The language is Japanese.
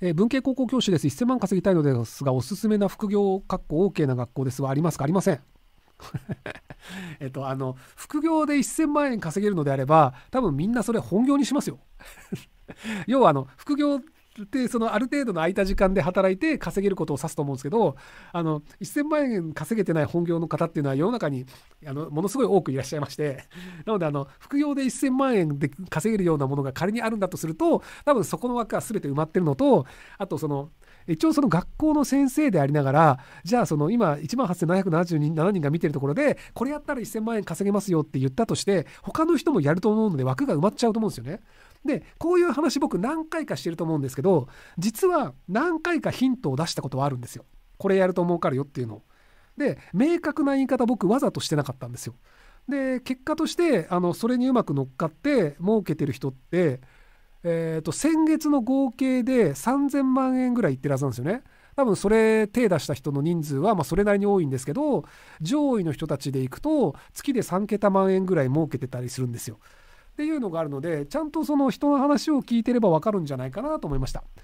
えー、文系高校教師です1000万稼ぎたいのですがおすすめな副業かっこ OK な学校ですはありますかありません えっとあの副業で1000万円稼げるのであれば多分みんなそれ本業にしますよ 要はあの副業でそのある程度の空いた時間で働いて稼げることを指すと思うんですけどあの1000万円稼げてない本業の方っていうのは世の中にあのものすごい多くいらっしゃいましてなのであの副業で1000万円で稼げるようなものが仮にあるんだとすると多分そこの枠は全て埋まってるのとあとその一応その学校の先生でありながらじゃあその今1万8777人が見てるところでこれやったら1000万円稼げますよって言ったとして他の人もやると思うので枠が埋まっちゃうと思うんですよね。でこういう話僕何回かしてると思うんですけど実は何回かヒントを出したことはあるんですよ。これやると思うからよっていうのを。で明確な言い方僕わざとしてなかったんですよ。で結果としてあのそれにうまく乗っかって儲けてる人ってえー、と先月の合計で3000万円ぐらいいってるはずなんですよね。多分それ手出した人の人数はまそれなりに多いんですけど上位の人たちでいくと月で3桁万円ぐらい儲けてたりするんですよ。っていうのがあるのでちゃんとその人の話を聞いてれば分かるんじゃないかなと思いました。